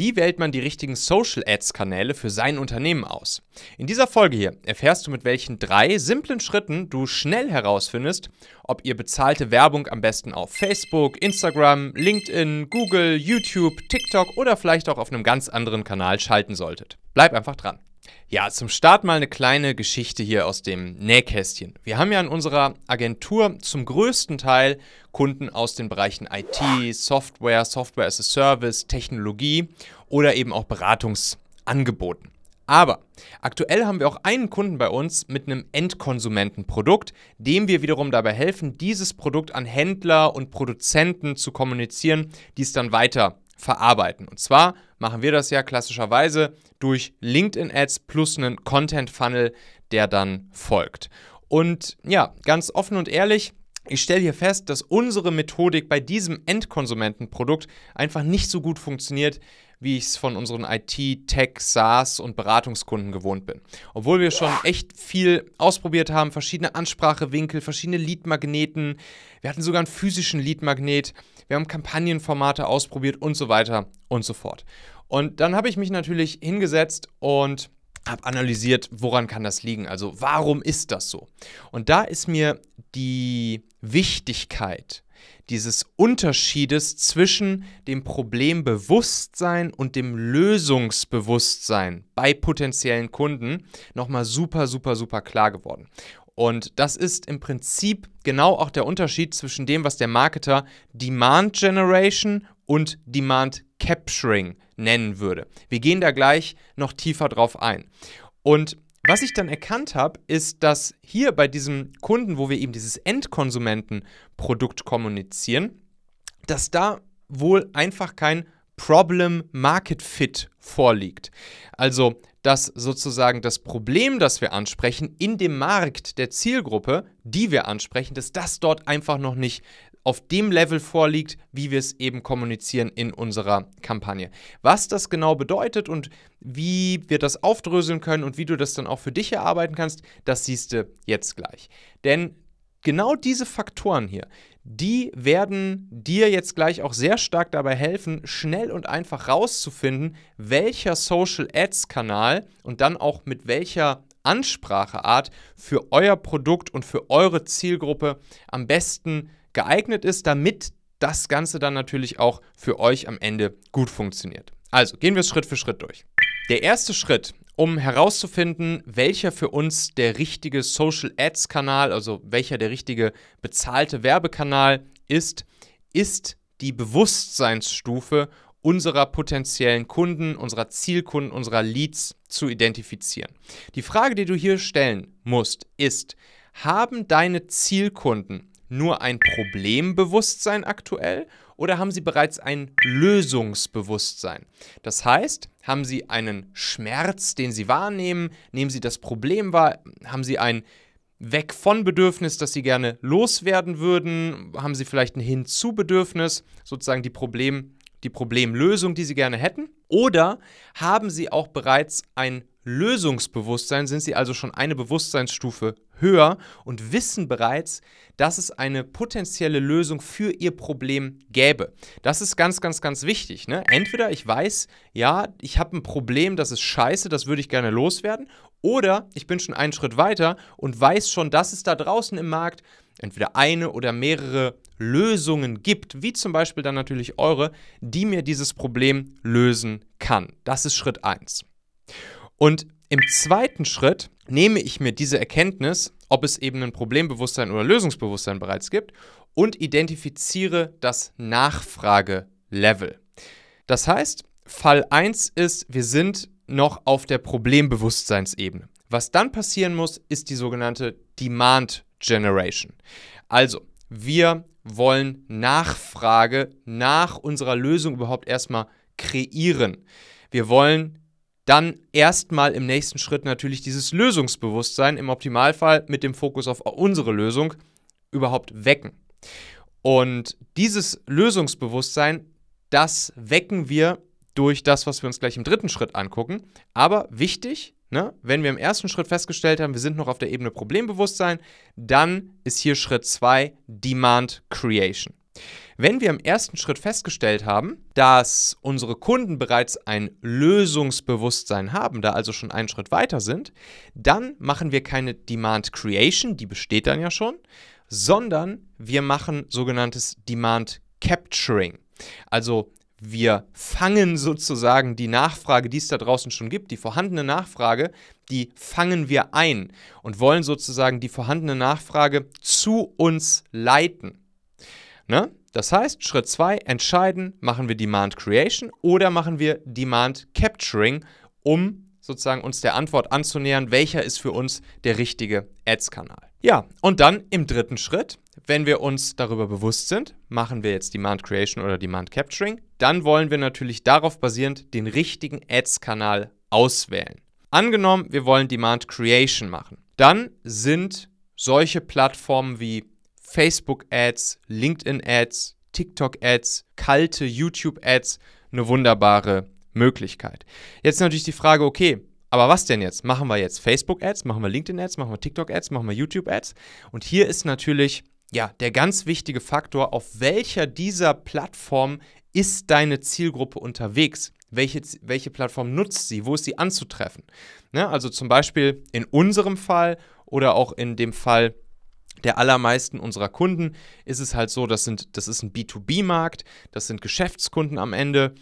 Wie wählt man die richtigen Social Ads Kanäle für sein Unternehmen aus? In dieser Folge hier erfährst du, mit welchen drei simplen Schritten du schnell herausfindest, ob ihr bezahlte Werbung am besten auf Facebook, Instagram, LinkedIn, Google, YouTube, TikTok oder vielleicht auch auf einem ganz anderen Kanal schalten solltet. Bleib einfach dran. Ja, zum Start mal eine kleine Geschichte hier aus dem Nähkästchen. Wir haben ja in unserer Agentur zum größten Teil Kunden aus den Bereichen IT, Software, Software as a Service, Technologie oder eben auch Beratungsangeboten. Aber aktuell haben wir auch einen Kunden bei uns mit einem Endkonsumentenprodukt, dem wir wiederum dabei helfen, dieses Produkt an Händler und Produzenten zu kommunizieren, die es dann weiter verarbeiten. Und zwar machen wir das ja klassischerweise durch LinkedIn Ads plus einen Content Funnel, der dann folgt. Und ja, ganz offen und ehrlich, ich stelle hier fest, dass unsere Methodik bei diesem Endkonsumentenprodukt einfach nicht so gut funktioniert, wie ich es von unseren IT, Tech, SaaS und Beratungskunden gewohnt bin. Obwohl wir schon echt viel ausprobiert haben, verschiedene Ansprachewinkel, verschiedene Leadmagneten. Wir hatten sogar einen physischen Leadmagnet wir haben Kampagnenformate ausprobiert und so weiter und so fort. Und dann habe ich mich natürlich hingesetzt und habe analysiert, woran kann das liegen? Also warum ist das so? Und da ist mir die Wichtigkeit dieses Unterschiedes zwischen dem Problembewusstsein und dem Lösungsbewusstsein bei potenziellen Kunden nochmal super, super, super klar geworden. Und das ist im Prinzip genau auch der Unterschied zwischen dem, was der Marketer Demand Generation und Demand Capturing nennen würde. Wir gehen da gleich noch tiefer drauf ein. Und was ich dann erkannt habe, ist, dass hier bei diesem Kunden, wo wir eben dieses Endkonsumentenprodukt kommunizieren, dass da wohl einfach kein Problem Market Fit vorliegt. Also, dass sozusagen das Problem, das wir ansprechen, in dem Markt der Zielgruppe, die wir ansprechen, dass das dort einfach noch nicht auf dem Level vorliegt, wie wir es eben kommunizieren in unserer Kampagne. Was das genau bedeutet und wie wir das aufdröseln können und wie du das dann auch für dich erarbeiten kannst, das siehst du jetzt gleich. Denn genau diese Faktoren hier, die werden dir jetzt gleich auch sehr stark dabei helfen, schnell und einfach rauszufinden, welcher Social Ads Kanal und dann auch mit welcher Anspracheart für euer Produkt und für eure Zielgruppe am besten geeignet ist, damit das Ganze dann natürlich auch für euch am Ende gut funktioniert. Also gehen wir es Schritt für Schritt durch. Der erste Schritt um herauszufinden, welcher für uns der richtige Social Ads Kanal, also welcher der richtige bezahlte Werbekanal ist, ist die Bewusstseinsstufe unserer potenziellen Kunden, unserer Zielkunden, unserer Leads zu identifizieren. Die Frage, die du hier stellen musst, ist, haben deine Zielkunden nur ein Problembewusstsein aktuell oder haben Sie bereits ein Lösungsbewusstsein? Das heißt, haben Sie einen Schmerz, den Sie wahrnehmen? Nehmen Sie das Problem wahr? Haben Sie ein Weg von Bedürfnis, das Sie gerne loswerden würden? Haben Sie vielleicht ein Hinzu-Bedürfnis, sozusagen die, Problem, die Problemlösung, die Sie gerne hätten? Oder haben Sie auch bereits ein Lösungsbewusstsein? Sind Sie also schon eine Bewusstseinsstufe höher und wissen bereits, dass es eine potenzielle Lösung für ihr Problem gäbe. Das ist ganz, ganz, ganz wichtig. Ne? Entweder ich weiß, ja, ich habe ein Problem, das ist scheiße, das würde ich gerne loswerden, oder ich bin schon einen Schritt weiter und weiß schon, dass es da draußen im Markt entweder eine oder mehrere Lösungen gibt, wie zum Beispiel dann natürlich eure, die mir dieses Problem lösen kann. Das ist Schritt 1. Und im zweiten Schritt nehme ich mir diese Erkenntnis, ob es eben ein Problembewusstsein oder Lösungsbewusstsein bereits gibt, und identifiziere das Nachfragelevel. Das heißt, Fall 1 ist, wir sind noch auf der Problembewusstseinsebene. Was dann passieren muss, ist die sogenannte Demand Generation. Also, wir wollen Nachfrage nach unserer Lösung überhaupt erstmal kreieren. Wir wollen dann erstmal im nächsten Schritt natürlich dieses Lösungsbewusstsein im Optimalfall mit dem Fokus auf unsere Lösung überhaupt wecken. Und dieses Lösungsbewusstsein, das wecken wir durch das, was wir uns gleich im dritten Schritt angucken. Aber wichtig, ne, wenn wir im ersten Schritt festgestellt haben, wir sind noch auf der Ebene Problembewusstsein, dann ist hier Schritt 2 Demand Creation. Wenn wir im ersten Schritt festgestellt haben, dass unsere Kunden bereits ein Lösungsbewusstsein haben, da also schon einen Schritt weiter sind, dann machen wir keine Demand Creation, die besteht dann ja schon, sondern wir machen sogenanntes Demand Capturing. Also wir fangen sozusagen die Nachfrage, die es da draußen schon gibt, die vorhandene Nachfrage, die fangen wir ein und wollen sozusagen die vorhandene Nachfrage zu uns leiten. Ne? Das heißt, Schritt 2, entscheiden, machen wir Demand Creation oder machen wir Demand Capturing, um sozusagen uns der Antwort anzunähern, welcher ist für uns der richtige Ads-Kanal. Ja, und dann im dritten Schritt, wenn wir uns darüber bewusst sind, machen wir jetzt Demand Creation oder Demand Capturing, dann wollen wir natürlich darauf basierend den richtigen Ads-Kanal auswählen. Angenommen, wir wollen Demand Creation machen, dann sind solche Plattformen wie Facebook-Ads, LinkedIn-Ads, TikTok-Ads, kalte YouTube-Ads eine wunderbare Möglichkeit. Jetzt natürlich die Frage, okay, aber was denn jetzt? Machen wir jetzt Facebook-Ads, machen wir LinkedIn-Ads, machen wir TikTok-Ads, machen wir YouTube-Ads? Und hier ist natürlich ja der ganz wichtige Faktor, auf welcher dieser Plattformen ist deine Zielgruppe unterwegs? Welche, welche Plattform nutzt sie? Wo ist sie anzutreffen? Ne? Also zum Beispiel in unserem Fall oder auch in dem Fall der allermeisten unserer Kunden ist es halt so, das, sind, das ist ein B2B-Markt, das sind Geschäftskunden am Ende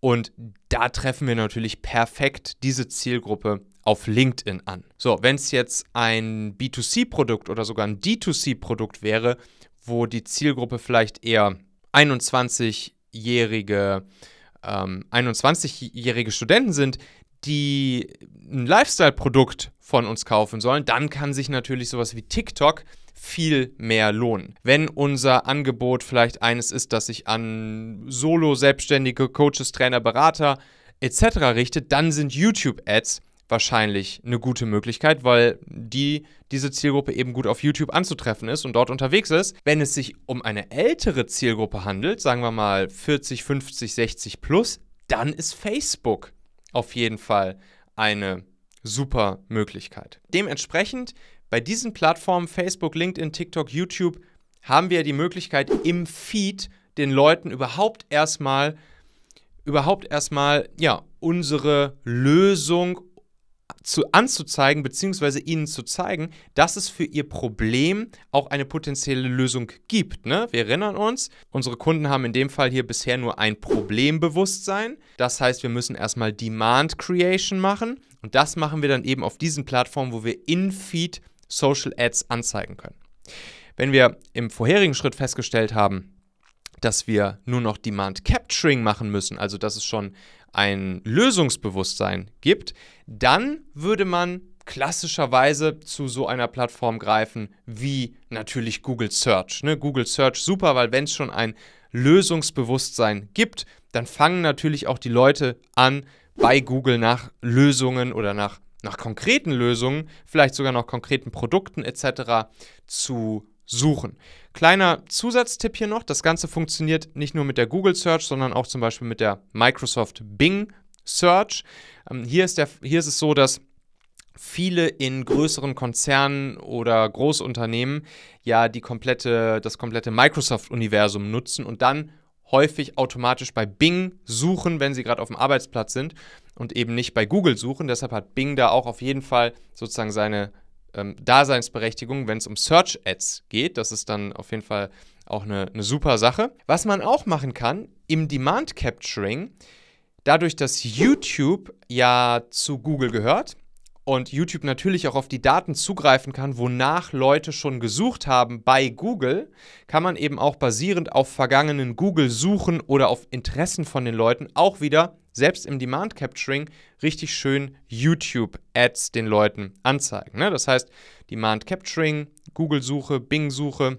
und da treffen wir natürlich perfekt diese Zielgruppe auf LinkedIn an. So, wenn es jetzt ein B2C-Produkt oder sogar ein D2C-Produkt wäre, wo die Zielgruppe vielleicht eher 21-jährige ähm, 21-jährige Studenten sind, die ein Lifestyle-Produkt von uns kaufen sollen, dann kann sich natürlich sowas wie TikTok viel mehr lohnen. Wenn unser Angebot vielleicht eines ist, das sich an Solo, Selbstständige, Coaches, Trainer, Berater etc. richtet, dann sind YouTube-Ads wahrscheinlich eine gute Möglichkeit, weil die diese Zielgruppe eben gut auf YouTube anzutreffen ist und dort unterwegs ist. Wenn es sich um eine ältere Zielgruppe handelt, sagen wir mal 40, 50, 60 plus, dann ist Facebook auf jeden Fall eine super Möglichkeit. Dementsprechend bei diesen Plattformen Facebook, LinkedIn, TikTok, YouTube haben wir die Möglichkeit im Feed den Leuten überhaupt erstmal überhaupt erstmal ja unsere Lösung zu, anzuzeigen, beziehungsweise ihnen zu zeigen, dass es für ihr Problem auch eine potenzielle Lösung gibt. Ne? Wir erinnern uns, unsere Kunden haben in dem Fall hier bisher nur ein Problembewusstsein. Das heißt, wir müssen erstmal Demand Creation machen. Und das machen wir dann eben auf diesen Plattformen, wo wir in-Feed Social Ads anzeigen können. Wenn wir im vorherigen Schritt festgestellt haben, dass wir nur noch Demand Capturing machen müssen, also dass es schon ein Lösungsbewusstsein gibt, dann würde man klassischerweise zu so einer Plattform greifen wie natürlich Google Search. Ne? Google Search super, weil wenn es schon ein Lösungsbewusstsein gibt, dann fangen natürlich auch die Leute an, bei Google nach Lösungen oder nach, nach konkreten Lösungen, vielleicht sogar noch konkreten Produkten etc. zu suchen. Kleiner Zusatztipp hier noch, das Ganze funktioniert nicht nur mit der Google Search, sondern auch zum Beispiel mit der Microsoft Bing Search. Ähm, hier, ist der, hier ist es so, dass viele in größeren Konzernen oder Großunternehmen ja die komplette, das komplette Microsoft-Universum nutzen und dann häufig automatisch bei Bing suchen, wenn sie gerade auf dem Arbeitsplatz sind und eben nicht bei Google suchen. Deshalb hat Bing da auch auf jeden Fall sozusagen seine ähm, Daseinsberechtigung, wenn es um Search Ads geht. Das ist dann auf jeden Fall auch eine, eine super Sache. Was man auch machen kann im Demand Capturing, dadurch, dass YouTube ja zu Google gehört und YouTube natürlich auch auf die Daten zugreifen kann, wonach Leute schon gesucht haben bei Google, kann man eben auch basierend auf vergangenen Google-Suchen oder auf Interessen von den Leuten auch wieder selbst im Demand Capturing richtig schön YouTube-Ads den Leuten anzeigen. Ne? Das heißt, Demand Capturing, Google-Suche, Bing-Suche,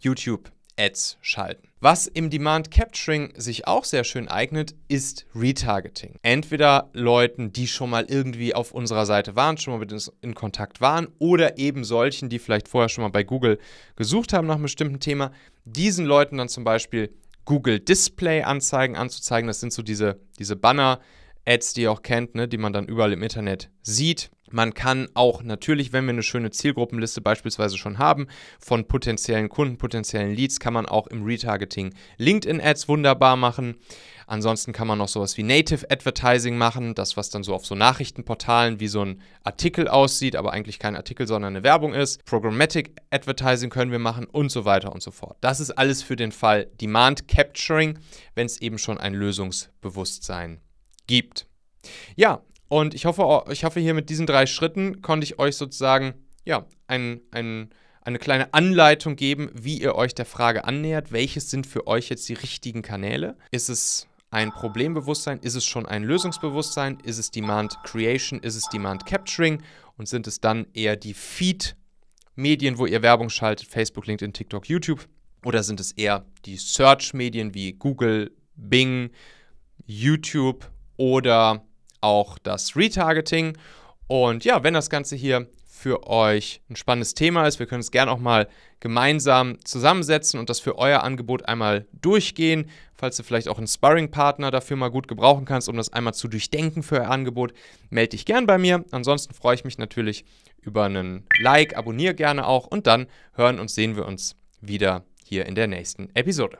YouTube-Ads schalten. Was im Demand Capturing sich auch sehr schön eignet, ist Retargeting. Entweder Leuten, die schon mal irgendwie auf unserer Seite waren, schon mal mit uns in Kontakt waren, oder eben solchen, die vielleicht vorher schon mal bei Google gesucht haben nach einem bestimmten Thema, diesen Leuten dann zum Beispiel Google Display Anzeigen anzuzeigen. Das sind so diese, diese Banner, Ads, die ihr auch kennt, ne, die man dann überall im Internet sieht. Man kann auch natürlich, wenn wir eine schöne Zielgruppenliste beispielsweise schon haben, von potenziellen Kunden, potenziellen Leads, kann man auch im Retargeting LinkedIn-Ads wunderbar machen. Ansonsten kann man noch sowas wie Native Advertising machen, das, was dann so auf so Nachrichtenportalen wie so ein Artikel aussieht, aber eigentlich kein Artikel, sondern eine Werbung ist. Programmatic Advertising können wir machen und so weiter und so fort. Das ist alles für den Fall Demand Capturing, wenn es eben schon ein Lösungsbewusstsein gibt gibt. Ja, und ich hoffe, ich hoffe, hier mit diesen drei Schritten konnte ich euch sozusagen ja, ein, ein, eine kleine Anleitung geben, wie ihr euch der Frage annähert, welches sind für euch jetzt die richtigen Kanäle. Ist es ein Problembewusstsein? Ist es schon ein Lösungsbewusstsein? Ist es Demand Creation? Ist es Demand Capturing? Und sind es dann eher die Feed-Medien, wo ihr Werbung schaltet, Facebook, LinkedIn, TikTok, YouTube? Oder sind es eher die Search-Medien wie Google, Bing, YouTube oder auch das Retargeting. Und ja, wenn das Ganze hier für euch ein spannendes Thema ist, wir können es gerne auch mal gemeinsam zusammensetzen und das für euer Angebot einmal durchgehen, falls du vielleicht auch einen Sparring-Partner dafür mal gut gebrauchen kannst, um das einmal zu durchdenken für euer Angebot, melde dich gern bei mir. Ansonsten freue ich mich natürlich über einen Like, abonniere gerne auch und dann hören und sehen wir uns wieder hier in der nächsten Episode.